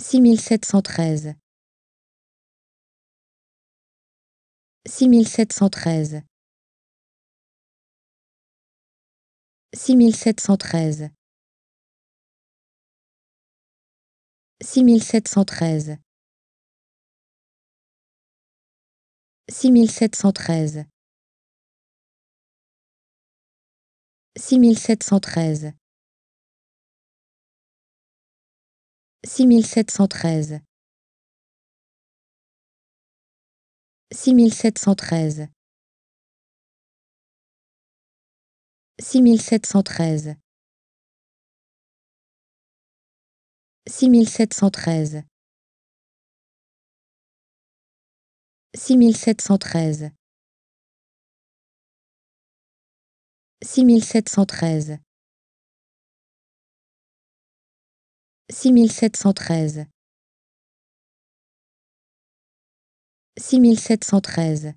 6713 6713 6713 6713 6713 6713 6713 6713 6713 6713 6713 6713 6713 6713